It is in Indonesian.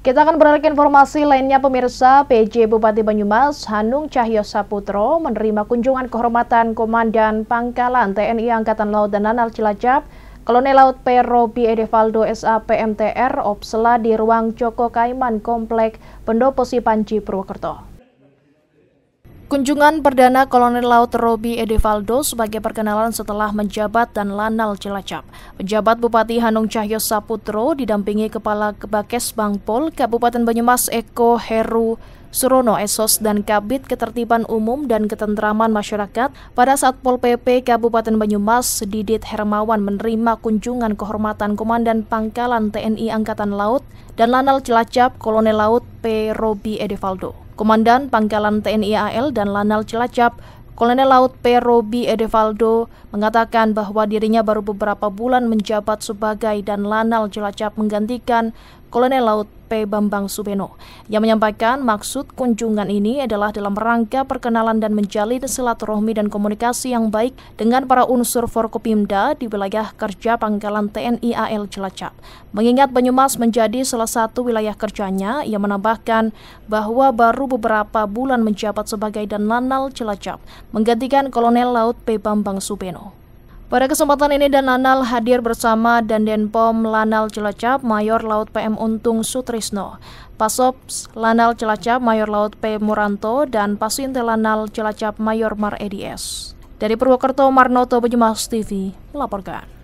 Kita akan beralih informasi lainnya pemirsa, PJ Bupati Banyumas Hanung Cahyo Saputro menerima kunjungan kehormatan Komandan Pangkalan TNI Angkatan Laut dan Nanal Cilacap, Kolonel Laut P. Robi Edevaldo PMTR Opsela di Ruang Joko Kaiman Komplek Pendopo Sipanji Purwokerto. Kunjungan perdana Kolonel Laut Robi Edevaldo sebagai perkenalan setelah menjabat dan lanal Cilacap. Pejabat Bupati Hanung Cahyo Saputro didampingi Kepala Kebakes Bangpol Kabupaten Banyumas Eko Heru Surono Esos dan Kabit Ketertiban Umum dan Ketentraman Masyarakat pada saat Pol PP Kabupaten Banyumas Didit Hermawan menerima kunjungan kehormatan Komandan Pangkalan TNI Angkatan Laut dan Lanal Cilacap Kolonel Laut P. Robi Edevaldo. Komandan Pangkalan TNI AL dan Lanal Cilacap, Kolonel Laut P. Robi Edevaldo mengatakan bahwa dirinya baru beberapa bulan menjabat sebagai dan Lanal Cilacap menggantikan Kolonel Laut P. Bambang Subeno, yang menyampaikan maksud kunjungan ini adalah dalam rangka perkenalan dan menjalin silaturahmi dan komunikasi yang baik dengan para unsur Forkopimda di wilayah kerja pangkalan TNI AL Cilacap. Mengingat Banyumas menjadi salah satu wilayah kerjanya, ia menambahkan bahwa baru beberapa bulan menjabat sebagai Danlanal Cilacap, menggantikan Kolonel Laut P. Bambang Subeno. Pada kesempatan ini Dananal hadir bersama Dandenpom Lanal Cilacap Mayor Laut PM Untung Sutrisno, Pasops Lanal Cilacap Mayor Laut P Muranto dan Pasintel Lanal Cilacap Mayor Mar Eds. Dari Purwokerto Marnoto Banyumas TV melaporkan.